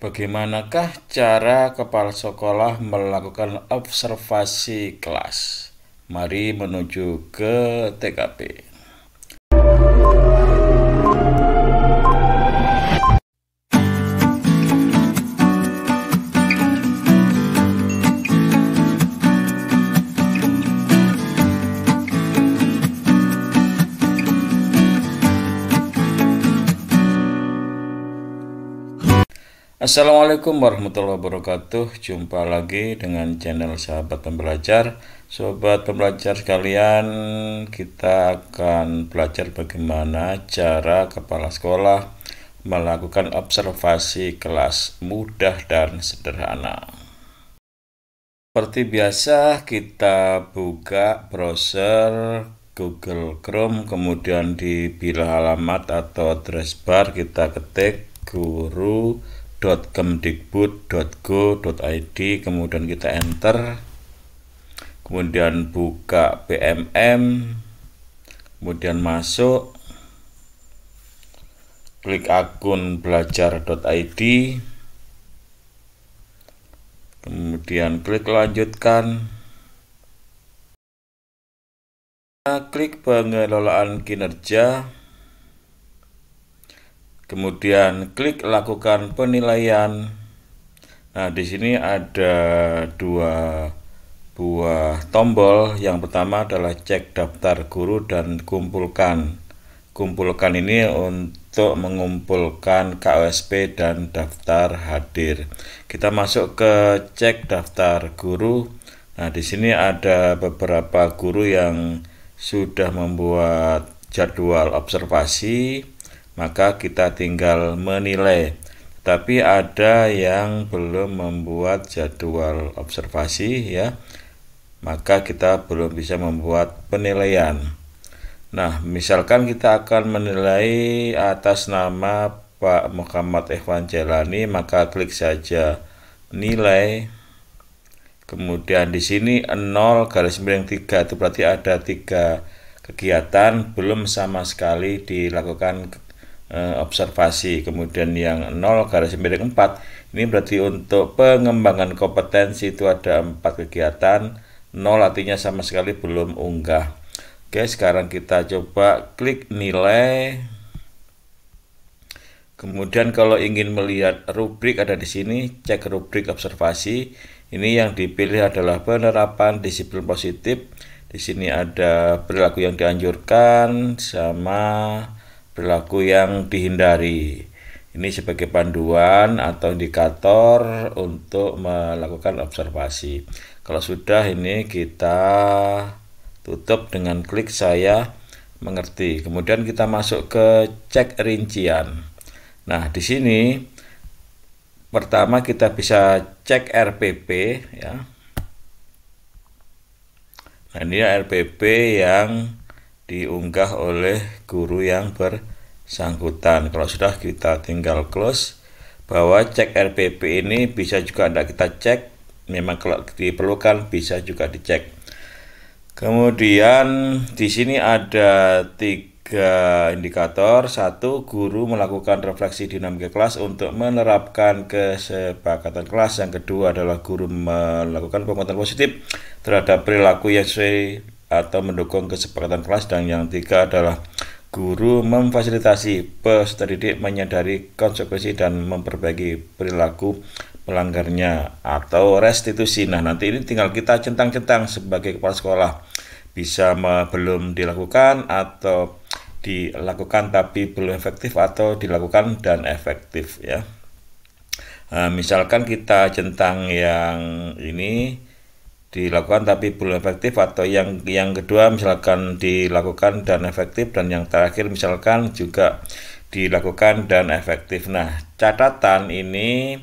Bagaimanakah cara kepala sekolah melakukan observasi kelas? Mari menuju ke TKP. Assalamualaikum warahmatullahi wabarakatuh Jumpa lagi dengan channel sahabat pembelajar Sobat pembelajar sekalian Kita akan belajar bagaimana cara kepala sekolah Melakukan observasi kelas mudah dan sederhana Seperti biasa kita buka browser Google Chrome Kemudian di bila alamat atau address bar kita ketik guru.com .kemdikbud.go.id kemudian kita enter kemudian buka PMM kemudian masuk klik akun belajar.id kemudian klik lanjutkan klik pengelolaan kinerja Kemudian klik lakukan penilaian. Nah, di sini ada dua buah tombol. Yang pertama adalah cek daftar guru dan kumpulkan. Kumpulkan ini untuk mengumpulkan KOSP dan daftar hadir. Kita masuk ke cek daftar guru. Nah, di sini ada beberapa guru yang sudah membuat jadwal observasi maka kita tinggal menilai. Tapi ada yang belum membuat jadwal observasi ya, maka kita belum bisa membuat penilaian. Nah, misalkan kita akan menilai atas nama Pak Muhammad Ikhwan Jalani, maka klik saja nilai. Kemudian di sini 0 garis miring 3 itu berarti ada tiga kegiatan belum sama sekali dilakukan Eh, observasi kemudian yang 0 garis miring 4 ini berarti untuk pengembangan kompetensi itu ada empat kegiatan 0 artinya sama sekali belum unggah oke sekarang kita coba klik nilai kemudian kalau ingin melihat rubrik ada di sini cek rubrik observasi ini yang dipilih adalah penerapan disiplin positif di sini ada perilaku yang dianjurkan sama perilaku yang dihindari. Ini sebagai panduan atau indikator untuk melakukan observasi. Kalau sudah ini kita tutup dengan klik saya mengerti. Kemudian kita masuk ke cek rincian. Nah, di sini pertama kita bisa cek RPP ya. Nah, ini RPP yang diunggah oleh guru yang bersangkutan. Kalau sudah kita tinggal close bahwa cek RPP ini bisa juga Anda kita cek memang kalau diperlukan bisa juga dicek. Kemudian di sini ada tiga indikator. Satu, guru melakukan refleksi dinamika kelas untuk menerapkan kesepakatan kelas. Yang kedua adalah guru melakukan penguatan positif terhadap perilaku yang sesuai atau mendukung kesepakatan kelas dan yang tiga adalah guru memfasilitasi peserta didik menyadari konsekuensi dan memperbaiki perilaku pelanggarnya atau restitusi. Nah, nanti ini tinggal kita centang-centang sebagai kepala sekolah bisa belum dilakukan atau dilakukan tapi belum efektif atau dilakukan dan efektif ya. Nah, misalkan kita centang yang ini dilakukan tapi belum efektif atau yang yang kedua misalkan dilakukan dan efektif dan yang terakhir misalkan juga dilakukan dan efektif. Nah, catatan ini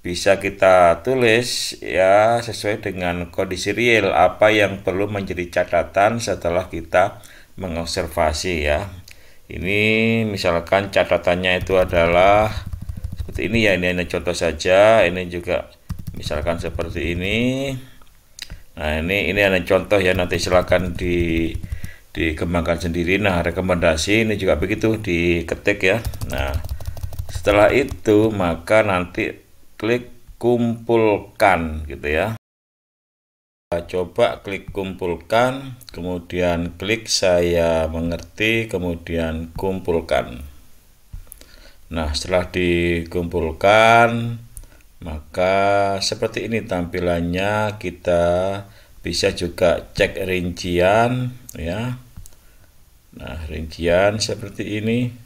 bisa kita tulis ya sesuai dengan kondisi real apa yang perlu menjadi catatan setelah kita mengobservasi ya. Ini misalkan catatannya itu adalah seperti ini ya ini hanya contoh saja, ini juga misalkan seperti ini. Nah ini ini ada contoh ya nanti silakan di dikembangkan sendiri. Nah rekomendasi ini juga begitu diketik ya. Nah setelah itu maka nanti klik kumpulkan gitu ya. Kita nah, coba klik kumpulkan, kemudian klik saya mengerti, kemudian kumpulkan. Nah setelah dikumpulkan maka seperti ini tampilannya kita bisa juga cek rincian ya. Nah, rincian seperti ini.